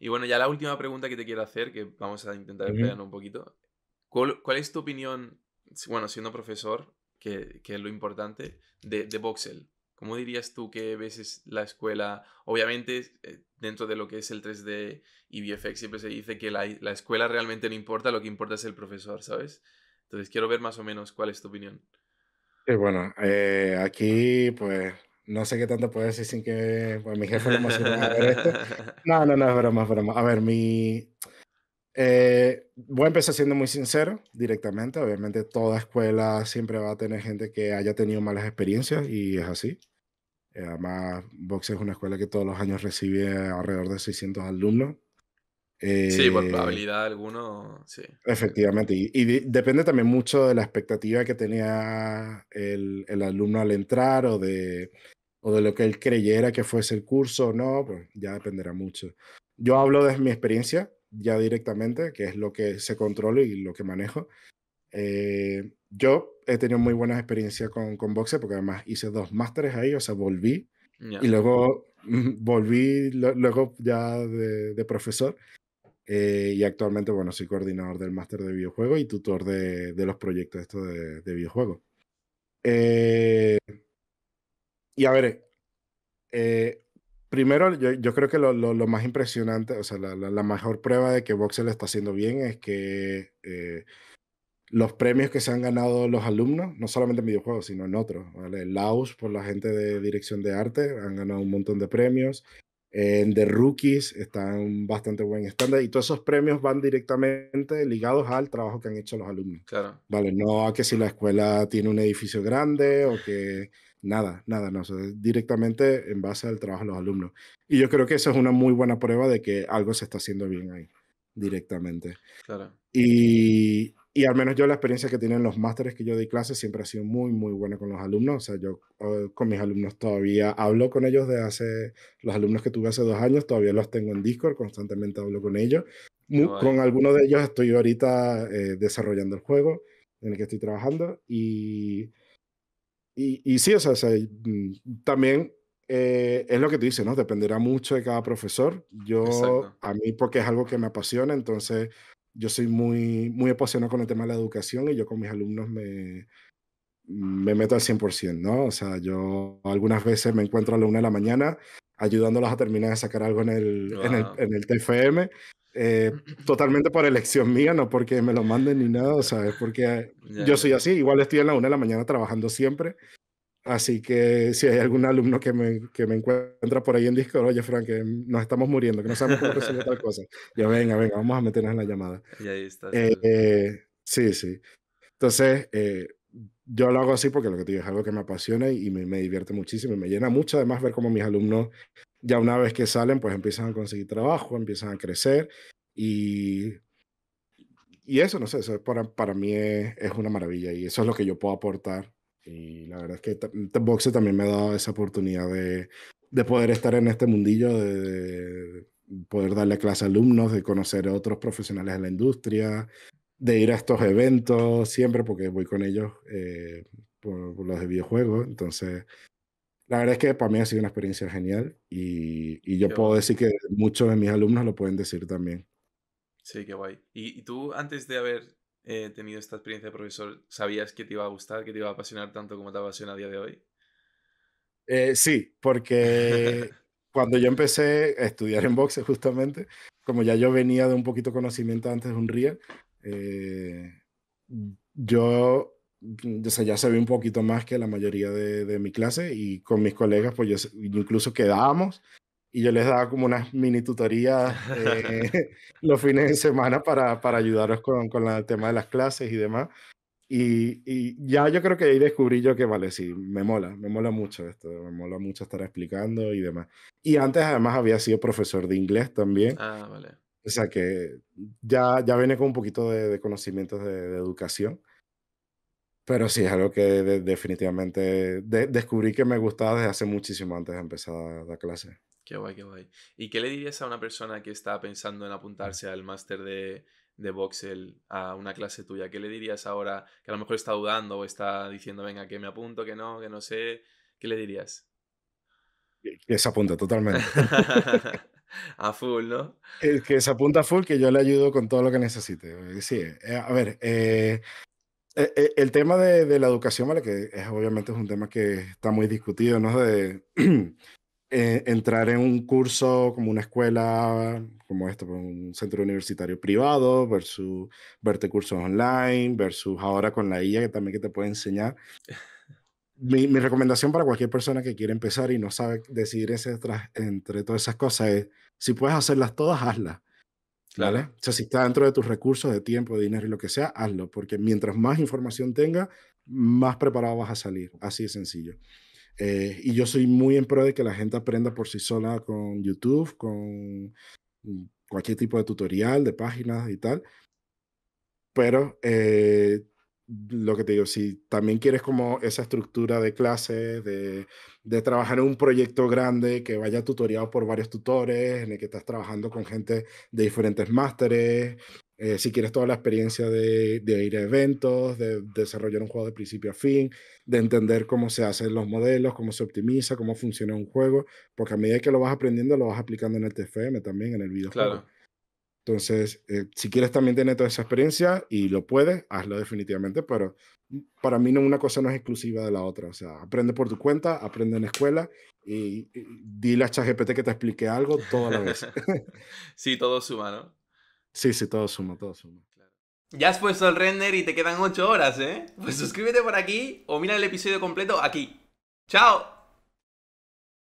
Y bueno, ya la última pregunta que te quiero hacer, que vamos a intentar explayarnos un poquito. ¿Cuál, es tu opinión, bueno, siendo profesor, que, es lo importante, de, de Voxel? ¿Cómo dirías tú que ves la escuela? Obviamente, eh, dentro de lo que es el 3D y VFX, siempre se dice que la, escuela realmente no importa, lo que importa es el profesor, ¿sabes? Entonces, quiero ver más o menos cuál es tu opinión. Sí, bueno, eh, aquí, pues, no sé qué tanto puedo decir sin que pues mi jefe lo emocione a ver esto. No, no, no, es broma, es broma. A ver, mi... Eh, voy a empezar siendo muy sincero directamente. Obviamente toda escuela siempre va a tener gente que haya tenido malas experiencias y es así. Eh, además, Box es una escuela que todos los años recibe alrededor de 600 alumnos. sí, por eh, probabilidad alguno, sí. Efectivamente, y, depende también mucho de la expectativa que tenía el, el, alumno al entrar o de de lo que él creyera que fuese el curso o no, pues ya dependerá mucho. Yo hablo de mi experiencia ya directamente, que es lo que se controla y lo que manejo. Eh, yo he tenido muy buenas experiencias con, con boxe porque además hice dos másteres ahí, o sea, volví y luego volví luego ya de, profesor eh, y actualmente, bueno, soy coordinador del máster de videojuego y tutor de, de los proyectos estos de, de videojuego. Eh, y a ver, eh, primero, yo, creo que lo, más impresionante, o sea, la, mejor prueba de que Voxel está haciendo bien es que eh, los premios que se han ganado los alumnos, no solamente en videojuegos, sino en otros, ¿vale? Laos, por la gente de dirección de arte, han ganado un montón de premios. En The Rookies están bastante buen estándar y todos esos premios van directamente ligados al trabajo que han hecho los alumnos. Claro. Vale, no a que si la escuela tiene un edificio grande o que Nada, nada, no, o directamente en base al trabajo de los alumnos. Y yo creo que eso es una muy buena prueba de que algo se está haciendo bien ahí, directamente. Claro. Y, al menos yo la experiencia que tienen los másteres que yo doy clases siempre ha sido muy, muy buena con los alumnos. O sea, yo eh, con mis alumnos todavía hablo con ellos de hace, los alumnos que tuve hace dos años, todavía los tengo en Discord, constantemente hablo con ellos. con algunos de ellos estoy ahorita eh, desarrollando el juego en el que estoy trabajando y y, sí, o sea, mm, también eh, es lo que tú dices, ¿no? Dependerá mucho de cada profesor. Yo, a mí, porque es algo que me apasiona, entonces yo soy muy, muy apasionado con el tema de la educación y yo con mis alumnos me, me meto al 100%, ¿no? O sea, yo algunas veces me encuentro a la una de la mañana ayudándolos a terminar de sacar algo en el, en el, en el TFM eh, totalmente por elección mía, no porque me lo manden ni nada, o sea, es porque yo soy así, igual estoy en la una de la mañana trabajando siempre, así que si hay algún alumno que me, que me encuentra por ahí en Discord, oye Frank, que nos estamos muriendo, que no sabemos cómo resolver tal cosa, ya venga, venga, vamos a meternos en la llamada. Y ahí está. Eh, eh, sí, sí. Entonces, yo lo hago así porque lo que te digo es algo que me apasiona y me, me divierte muchísimo me llena mucho además ver cómo mis alumnos ya una vez que salen, pues empiezan a conseguir trabajo, empiezan a crecer y, y eso, no sé, para, mí es, una maravilla y eso es lo que yo puedo aportar. Y la verdad es que Boxe también me ha dado esa oportunidad de, poder estar en este mundillo, de, poder darle clase a alumnos, de conocer a otros profesionales de la industria, de ir a estos eventos siempre, porque voy con ellos eh, por, los de videojuegos. Entonces, la verdad es que para mí ha sido una experiencia genial y, yo puedo decir que muchos de mis alumnos lo pueden decir también. Sí, qué guay. ¿Y, tú antes de haber eh, tenido esta experiencia de profesor, sabías que te iba a gustar, que te iba a apasionar tanto como te apasiona a día de hoy? Eh, sí, porque cuando yo empecé a estudiar en boxe justamente, como ya yo venía de un poquito conocimiento antes de un RIA, eh, yo Mm, o se ve un poquito más que la mayoría de, de mi clase y con mis colegas, pues yo incluso quedábamos y yo les daba como unas mini tutorías eh, los fines de semana para, para ayudaros con, con el tema de las clases y demás. Y, y, ya yo creo que ahí descubrí yo que, vale, sí, me mola, me mola mucho esto, me mola mucho estar explicando y demás. Y antes además había sido profesor de inglés también. Ah, vale. O sea que ya, ya viene con un poquito de, conocimientos de educación. Pero sí, es algo que definitivamente descubrí que me gustaba desde hace muchísimo antes de empezar la clase. Qué guay, qué guay. ¿Y qué le dirías a una persona que está pensando en apuntarse al máster de, de Voxel a una clase tuya? ¿Qué le dirías ahora que a lo mejor está dudando o está diciendo, venga, que me apunto, que no, que no sé? ¿Qué le dirías? Que se apunta totalmente. a full, ¿no? Que, se apunta a full, que yo le ayudo con todo lo que necesite. Sí, eh, a ver, eh, eh, eh, el, tema de, la educación, ¿vale? Que es, obviamente es un tema que está muy discutido, ¿no? De eh, entrar en un curso como una escuela, como esto, pues, un centro universitario privado, versus verte cursos online, versus ahora con la IA que también que te puede enseñar. Mi, recomendación para cualquier persona que quiere empezar y no sabe decidir entre todas esas cosas es, si puedes hacerlas todas, hazlas. O sea, si está dentro de tus recursos de tiempo, de dinero y lo que sea, hazlo, porque mientras más información tenga, más preparado vas a salir. Así de sencillo. Eh, y yo soy muy en pro de que la gente aprenda por sí sola con YouTube, con mm, cualquier tipo de tutorial, de páginas y tal. Pero eh, lo que te digo, si también quieres como esa estructura de clases, de, trabajar en un proyecto grande que vaya tutoriado por varios tutores, en el que estás trabajando con gente de diferentes másteres, eh, si quieres toda la experiencia de, ir a eventos, de, desarrollar un juego de principio a fin, de entender cómo se hacen los modelos, cómo se optimiza, cómo funciona un juego, porque a medida que lo vas aprendiendo, lo vas aplicando en el TFM también, en el videojuego. Claro. Entonces, eh, si quieres también tener toda esa experiencia y lo puedes, hazlo definitivamente, pero para mí no, una cosa no es exclusiva de la otra. O sea, aprende por tu cuenta, aprende en escuela y, dile a ChatGPT que te explique algo toda la vez. sí, todo suma, ¿no? Sí, sí, todo suma, todo suma. Ya has puesto el render y te quedan ocho horas, ¿eh? Pues suscríbete por aquí o mira el episodio completo aquí. ¡Chao!